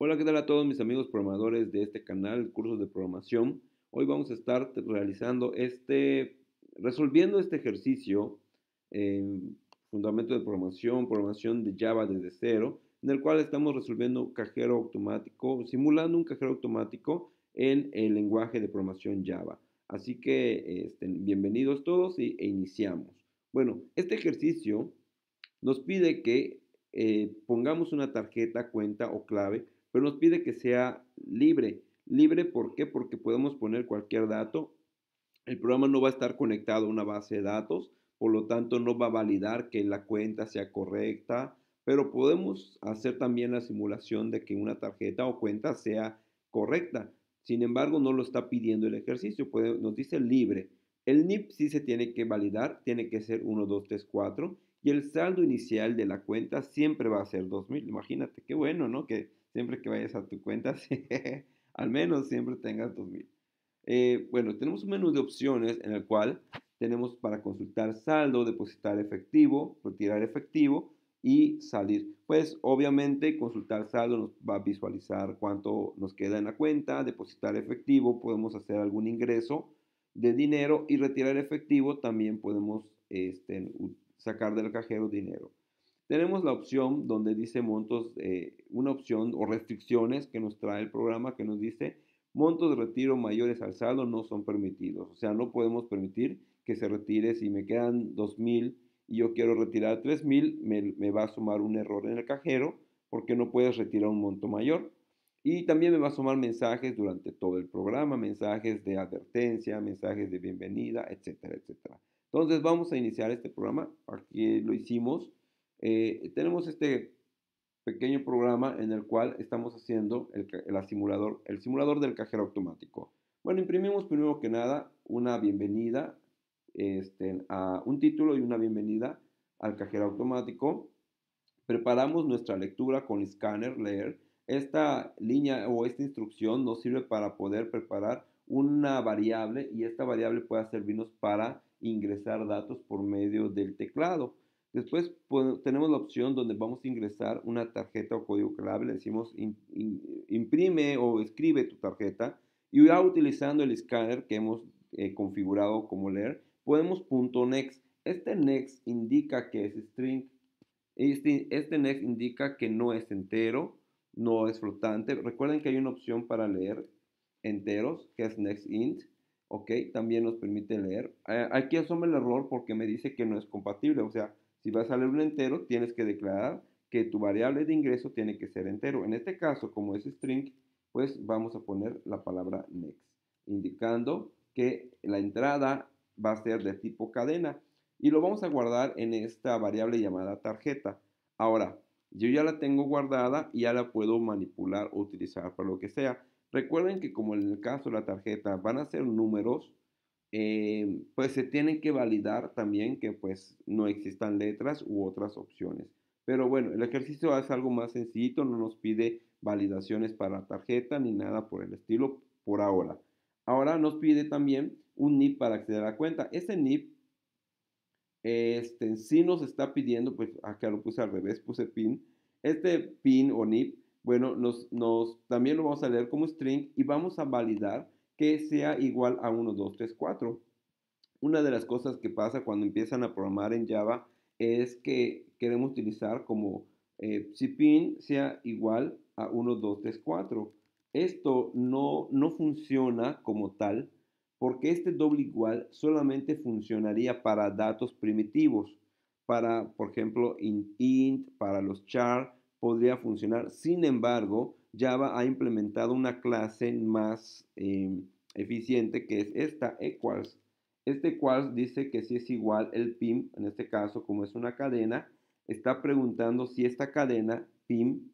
Hola, ¿qué tal a todos mis amigos programadores de este canal, Cursos de Programación? Hoy vamos a estar realizando este, resolviendo este ejercicio, em, Fundamento de Programación, Programación de Java desde cero, en el cual estamos resolviendo cajero automático, simulando un cajero automático en el lenguaje de programación Java. Así que estén bienvenidos todos e, iniciamos. Bueno, este ejercicio nos pide que eh, pongamos una tarjeta, cuenta o clave pero nos pide que sea libre. Libre, ¿por qué? Porque podemos poner cualquier dato. El programa no va a estar conectado a una base de datos, por lo tanto no va a validar que la cuenta sea correcta, pero podemos hacer también la simulación de que una tarjeta o cuenta sea correcta. Sin embargo, no lo está pidiendo el ejercicio, nos dice libre. El NIP sí se tiene que validar, tiene que ser 1, 2, 3, 4 y el saldo inicial de la cuenta siempre va a ser 2000. Imagínate, qué bueno, ¿no? Que siempre que vayas a tu cuenta, al menos siempre tengas 2000. Eh, bueno, tenemos un menú de opciones en el cual tenemos para consultar saldo, depositar efectivo, retirar efectivo y salir. Pues obviamente consultar saldo nos va a visualizar cuánto nos queda en la cuenta, depositar efectivo, podemos hacer algún ingreso de dinero y retirar efectivo también podemos este, sacar del cajero dinero. Tenemos la opción donde dice montos, eh, una opción o restricciones que nos trae el programa que nos dice montos de retiro mayores al saldo no son permitidos. O sea, no podemos permitir que se retire si me quedan 2.000 y yo quiero retirar 3.000, me, me va a sumar un error en el cajero porque no puedes retirar un monto mayor. Y también me va a sumar mensajes durante todo el programa, mensajes de advertencia, mensajes de bienvenida, etcétera, etcétera. Entonces vamos a iniciar este programa. Aquí lo hicimos eh, tenemos este pequeño programa en el cual estamos haciendo el, simulador, el simulador del cajero automático. Bueno, imprimimos primero que nada una bienvenida, este, a un título y una bienvenida al cajero automático. Preparamos nuestra lectura con scanner leer. Esta línea o esta instrucción nos sirve para poder preparar una variable y esta variable puede servirnos para ingresar datos por medio del teclado. Después tenemos la opción donde vamos a ingresar una tarjeta o código clave, le decimos imprime o escribe tu tarjeta y ya utilizando el scanner que hemos eh, configurado como leer, podemos .next. Este next indica que es string, este, este, next indica que no es entero, no es flotante. Recuerden que hay una opción para leer enteros que es next int. Ok, también nos permite leer. Eh, aquí asoma el error porque me dice que no es compatible, o sea, si va a salir un entero, tienes que declarar que tu variable de ingreso tiene que ser entero. En este caso, como es string, pues vamos a poner la palabra next, indicando que la entrada va a ser de tipo cadena y lo vamos a guardar en esta variable llamada tarjeta. Ahora, yo ya la tengo guardada y ya la puedo manipular o utilizar para lo que sea. Recuerden que como en el caso de la tarjeta van a ser números, eh, pues se tienen que validar también que pues no existan letras u otras opciones. Pero bueno, el ejercicio es algo más sencillo no nos pide validaciones para tarjeta ni nada por el estilo por ahora. Ahora nos pide también un NIP para acceder a la cuenta. este NIP este, sí nos está pidiendo, pues acá lo puse al revés, puse PIN. Este PIN o NIP, bueno, nos, nos, también lo vamos a leer como string y vamos a validar que sea igual a 1, 2, 3, 4. Una de las cosas que pasa cuando empiezan a programar en Java es que queremos utilizar como eh, si pin sea igual a 1, 2, 3, 4. Esto no, no funciona como tal porque este doble igual solamente funcionaría para datos primitivos. Para, por ejemplo, int, int para los char podría funcionar. Sin embargo, Java ha implementado una clase más em, eficiente que es esta, equals. Este equals dice que si es igual el PIM, en este caso como es una cadena, está preguntando si esta cadena PIM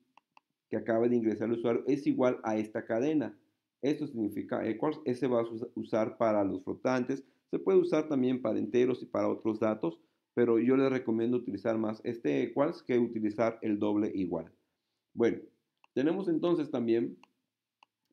que acaba de ingresar el usuario es igual a esta cadena. Esto significa equals, ese va a usar para los flotantes, se puede usar también para enteros y para otros datos, pero yo les recomiendo utilizar más este equals que utilizar el doble igual. Bueno, tenemos entonces también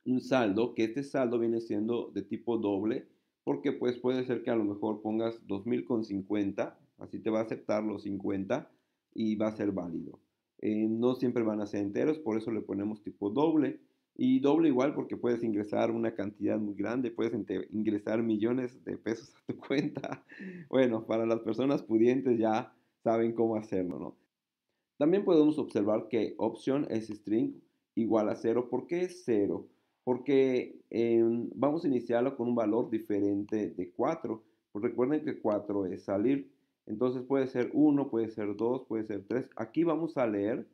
un saldo, que este saldo viene siendo de tipo doble, porque pues puede ser que a lo mejor pongas con 50, así te va a aceptar los 50 y va a ser válido. Eh, no siempre van a ser enteros, por eso le ponemos tipo doble. Y doble igual porque puedes ingresar una cantidad muy grande, puedes ingresar millones de pesos a tu cuenta. Bueno, para las personas pudientes ya saben cómo hacerlo, ¿no? También podemos observar que option es string igual a 0. ¿Por qué 0? Porque em, vamos a iniciarlo con un valor diferente de 4. Pues recuerden que 4 es salir. Entonces puede ser 1, puede ser 2, puede ser 3. Aquí vamos a leer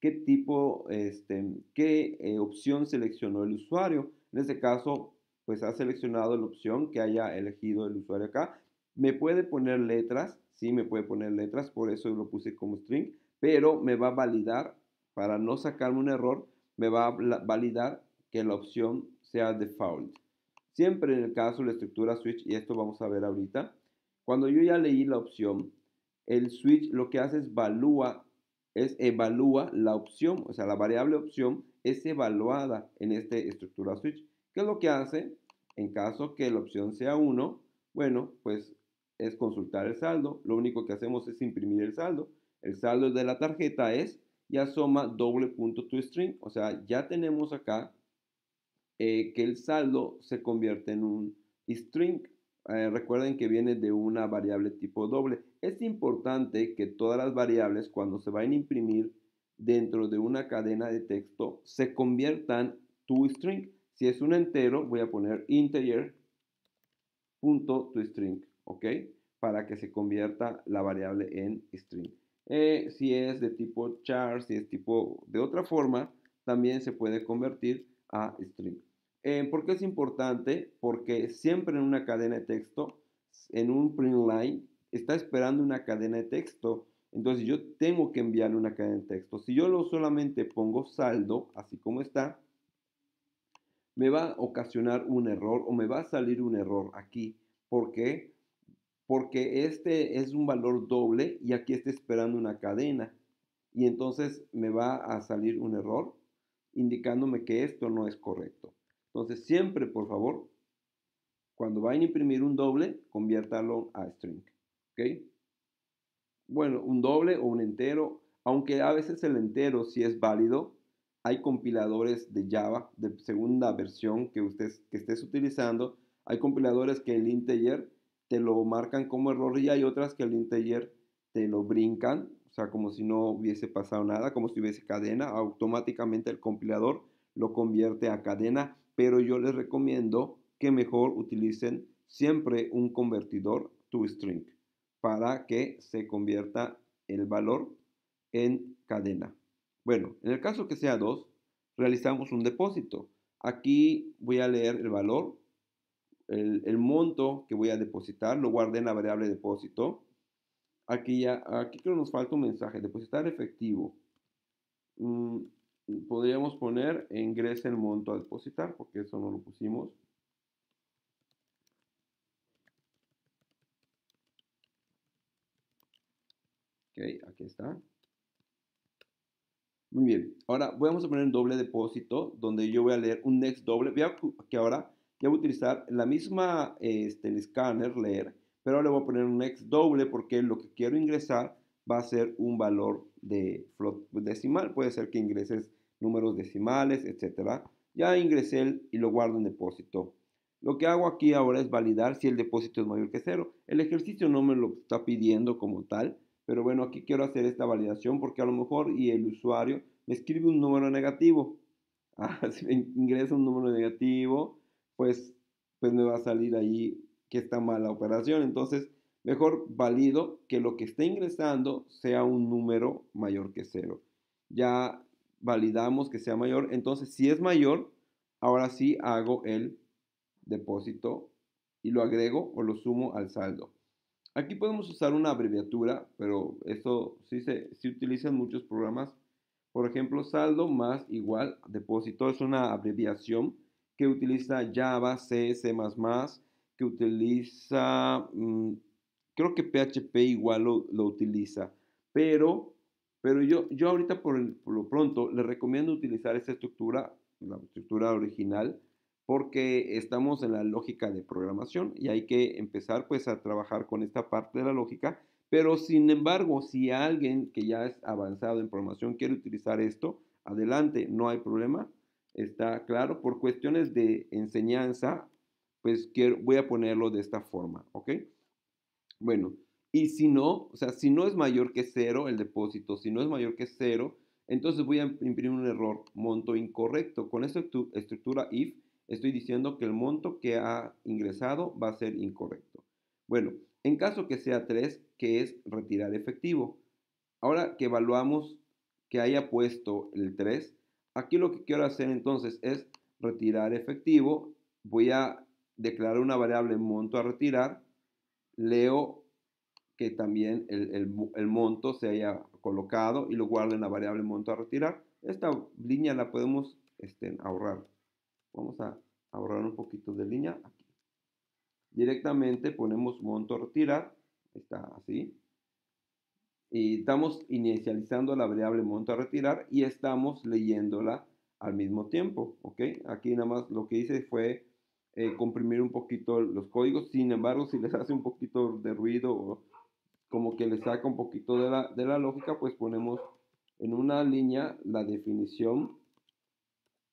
qué tipo, este, qué eh, opción seleccionó el usuario. En este caso, pues ha seleccionado la opción que haya elegido el usuario acá. Me puede poner letras, sí, me puede poner letras, por eso lo puse como string, pero me va a validar para no sacarme un error me va a validar que la opción sea default. Siempre en el caso de la estructura switch, y esto vamos a ver ahorita, cuando yo ya leí la opción, el switch lo que hace es evalúa, la opción, o sea, la variable opción es evaluada en esta estructura switch. ¿Qué es lo que hace? En caso que la opción sea 1, bueno, pues es consultar el saldo. Lo único que hacemos es imprimir el saldo. El saldo de la tarjeta es y asoma doble punto O sea, ya tenemos acá eh, que el saldo se convierte en un string. Eh, recuerden que viene de una variable tipo doble. Es importante que todas las variables cuando se vayan a imprimir dentro de una cadena de texto se conviertan toString. Si es un entero, voy a poner integer punto ¿ok? Para que se convierta la variable en string. Eh, si es de tipo char, si es tipo de otra forma, también se puede convertir a string. Eh, ¿Por qué es importante? Porque siempre en una cadena de texto, en un print line, está esperando una cadena de texto. Entonces yo tengo que enviarle una cadena de texto. Si yo lo solamente pongo saldo, así como está, me va a ocasionar un error o me va a salir un error aquí. ¿Por qué? porque este es un valor doble y aquí está esperando una cadena. Y entonces me va a salir un error indicándome que esto no es correcto. Entonces siempre, por favor, cuando vayan a imprimir un doble, conviértalo a string. ¿Ok? Bueno, un doble o un entero, aunque a veces el entero si es válido, hay compiladores de Java de segunda versión que, usted, que estés utilizando, hay compiladores que el integer te lo marcan como error y hay otras que al integer te lo brincan, o sea, como si no hubiese pasado nada, como si hubiese cadena, automáticamente el compilador lo convierte a cadena, pero yo les recomiendo que mejor utilicen siempre un convertidor to string para que se convierta el valor en cadena. Bueno, en el caso que sea 2, realizamos un depósito. Aquí voy a leer el valor el, monto que voy a depositar, lo guardé en la variable depósito. Aquí, ya, aquí creo nos falta un mensaje, depositar efectivo. Mm, podríamos poner ingresa el monto a depositar, porque eso no lo pusimos. Ok, aquí está. Muy bien, ahora vamos a poner un doble depósito, donde yo voy a leer un next doble. Veo que ahora ya voy a utilizar la misma, este, el escáner, leer, pero le voy a poner un ex doble porque lo que quiero ingresar va a ser un valor de float decimal. Puede ser que ingreses números decimales, etc. Ya ingresé y lo guardo en depósito. Lo que hago aquí ahora es validar si el depósito es mayor que cero. El ejercicio no me lo está pidiendo como tal, pero bueno, aquí quiero hacer esta validación porque a lo mejor y el usuario me escribe un número negativo. Ah, ingresa un número negativo, pues, pues me va a salir ahí que está mala operación. Entonces, mejor valido que lo que está ingresando sea un número mayor que cero. Ya validamos que sea mayor. Entonces, si es mayor, ahora sí hago el depósito y lo agrego o lo sumo al saldo. Aquí podemos usar una abreviatura, pero esto sí se, utiliza en muchos programas. Por ejemplo, saldo más igual depósito es una abreviación que utiliza Java, C, C++, que utiliza, mm, creo que PHP igual lo, utiliza, pero, pero yo, yo ahorita por, lo pronto le recomiendo utilizar esta estructura, la estructura original, porque estamos en la lógica de programación y hay que empezar pues a trabajar con esta parte de la lógica, pero sin embargo, si alguien que ya es avanzado en programación quiere utilizar esto, adelante, no hay problema, Está claro, por cuestiones de enseñanza, pues quiero, voy a ponerlo de esta forma, ¿ok? Bueno, y si no, o sea, si no es mayor que cero el depósito, si no es mayor que cero, entonces voy a imprimir un error, monto incorrecto. Con esta estructura if estoy diciendo que el monto que ha ingresado va a ser incorrecto. Bueno, en caso que sea 3, que es retirar efectivo. Ahora que evaluamos que haya puesto el 3, Aquí lo que quiero hacer entonces es retirar efectivo. Voy a declarar una variable monto a retirar. Leo que también el, monto se haya colocado y lo guardo en la variable monto a retirar. Esta línea la podemos este, ahorrar. Vamos a ahorrar un poquito de línea aquí. Directamente ponemos monto a retirar. Está así y estamos inicializando la variable monto a retirar y estamos leyéndola al mismo tiempo, ¿ok? Aquí nada más lo que hice fue eh, comprimir un poquito los códigos, sin embargo, si les hace un poquito de ruido o como que les saca un poquito de la, de la lógica, pues ponemos en una línea la definición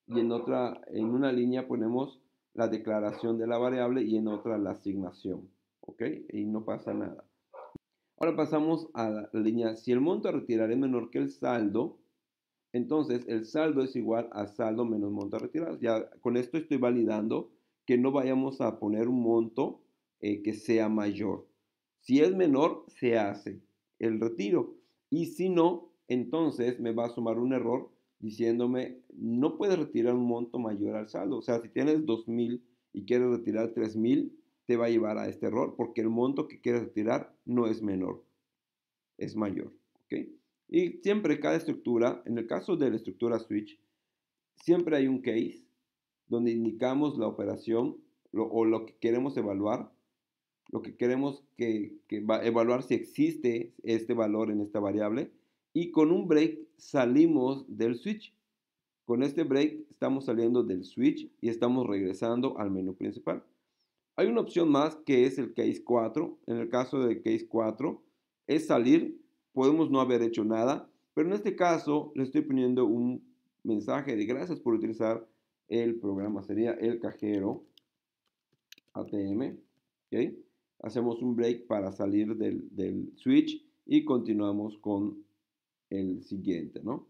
y en otra, en una línea ponemos la declaración de la variable y en otra la asignación, ¿ok? Y no pasa nada. Ahora pasamos a la línea, si el monto a retirar es menor que el saldo, entonces el saldo es igual a saldo menos monto a retirar. Ya con esto estoy validando que no vayamos a poner un monto eh, que sea mayor. Si es menor, se hace el retiro. Y si no, entonces me va a sumar un error diciéndome, no puedes retirar un monto mayor al saldo. O sea, si tienes 2.000 y quieres retirar 3.000, te va a llevar a este error porque el monto que quieres retirar no es menor, es mayor. Y siempre cada estructura, en el caso de la estructura switch, siempre hay un case donde indicamos la operación o lo que queremos evaluar, lo que queremos que, evaluar si existe este valor en esta variable y con un break salimos del switch. Con este break estamos saliendo del switch y estamos regresando al menú principal. Hay una opción más que es el case 4. En el caso del case 4 es salir, podemos no haber hecho nada, pero en este caso le estoy poniendo un mensaje de gracias por utilizar el programa, sería el cajero ATM. Hacemos un break para salir del, del switch y continuamos con el siguiente, ¿no?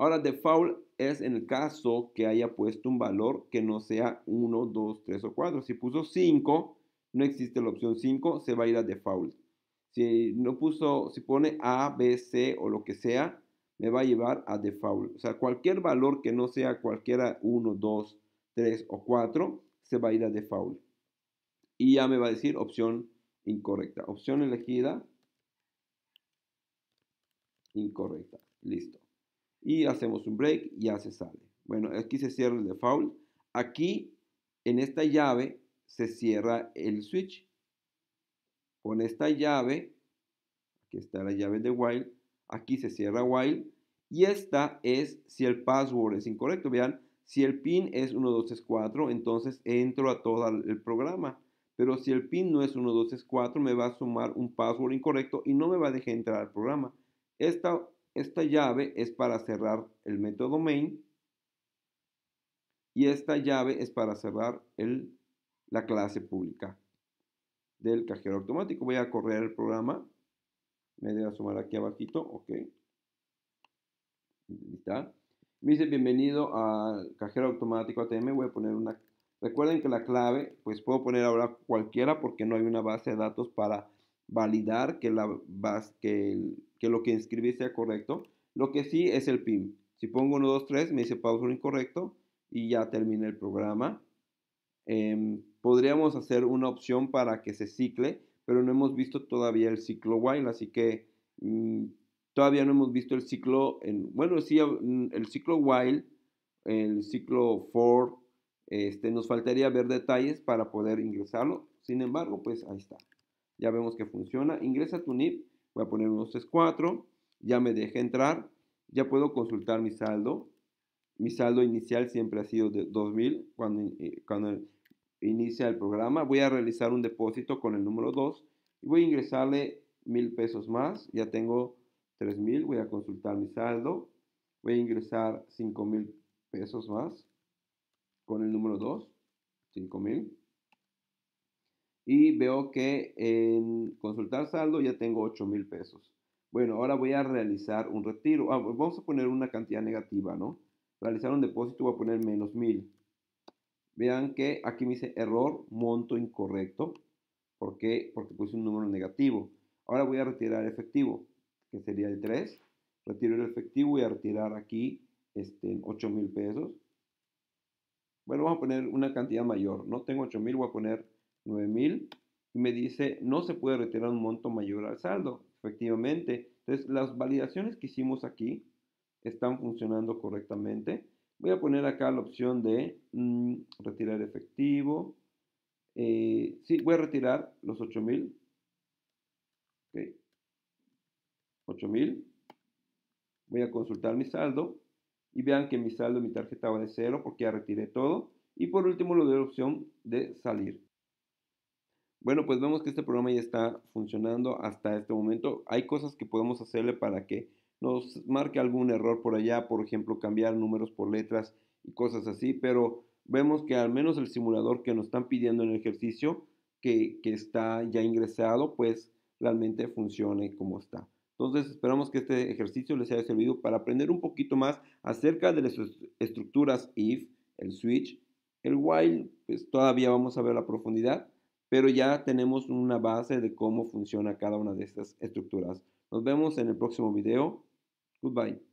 Ahora, default es en el caso que haya puesto un valor que no sea 1, 2, 3 o 4. Si puso 5, no existe la opción 5, se va a ir a default. Si no puso, si pone A, B, C o lo que sea, me va a llevar a default. O sea, cualquier valor que no sea cualquiera 1, 2, 3 o 4, se va a ir a default. Y ya me va a decir opción incorrecta. Opción elegida, incorrecta. Listo y hacemos un break y ya se sale. Bueno, aquí se cierra el default. Aquí, en esta llave, se cierra el switch. Con esta llave, aquí está la llave de while, aquí se cierra while. Y esta es si el password es incorrecto. Vean, si el pin es 1264, entonces entro a todo el programa. Pero si el pin no es 1264 me va a sumar un password incorrecto y no me va a dejar entrar al programa. Esta esta llave es para cerrar el método main y esta llave es para cerrar el, la clase pública del cajero automático. Voy a correr el programa. Me debe sumar aquí abajito. Ok. Está. Me dice bienvenido al cajero automático ATM. Voy a poner una... Recuerden que la clave, pues puedo poner ahora cualquiera porque no hay una base de datos para validar que, la, lo que inscribí sea correcto. Lo que sí es el PIN Si pongo 1, 2, 3, me dice pausa incorrecto y ya termina el programa. Em, podríamos hacer una opción para que se cicle, pero no hemos visto todavía el ciclo while, así que mm, todavía no hemos visto el ciclo, en, bueno, sí, mm, el ciclo while, el ciclo for, este, nos faltaría ver detalles para poder ingresarlo. Sin embargo, pues ahí está ya vemos que funciona. Ingresa tu NIP, voy a poner unos 3.4. ya me deja entrar, ya puedo consultar mi saldo. Mi saldo inicial siempre ha sido de 2000 cuando, eh, cuando inicia el programa. Voy a realizar un depósito con el número 2 y voy a ingresarle mil pesos más. Ya tengo 3000, voy a consultar mi saldo. Voy a ingresar 5000 pesos más con el número 2, 5000 y veo que en consultar saldo ya tengo 8 mil pesos. Bueno, ahora voy a realizar un retiro. Ah, vamos a poner una cantidad negativa, ¿no? Realizar un depósito voy a poner menos 1000. Vean que aquí me dice error, monto incorrecto. ¿Por qué? Porque puse un número negativo. Ahora voy a retirar efectivo, que sería el 3. Retiro el efectivo, voy a retirar aquí este, 8 mil pesos. Bueno, vamos a poner una cantidad mayor. No tengo 8 mil, voy a poner 9000 y me dice no se puede retirar un monto mayor al saldo. Efectivamente, entonces las validaciones que hicimos aquí están funcionando correctamente. Voy a poner acá la opción de mm, retirar efectivo. Eh, sí, voy a retirar los 8000. Ok. 8000. Voy a consultar mi saldo. Y vean que mi saldo, mi tarjeta va de cero porque ya retiré todo. Y por último, lo de la opción de salir. Bueno, pues vemos que este programa ya está funcionando hasta este momento. Hay cosas que podemos hacerle para que nos marque algún error por allá, por ejemplo, cambiar números por letras y cosas así, pero vemos que al menos el simulador que nos están pidiendo en el ejercicio, que, que está ya ingresado, pues realmente funcione como está. Entonces esperamos que este ejercicio les haya servido para aprender un poquito más acerca de las estructuras if, el switch, el while, pues todavía vamos a ver la profundidad, pero ya tenemos una base de cómo funciona cada una de estas estructuras. Nos vemos en el próximo video. Goodbye.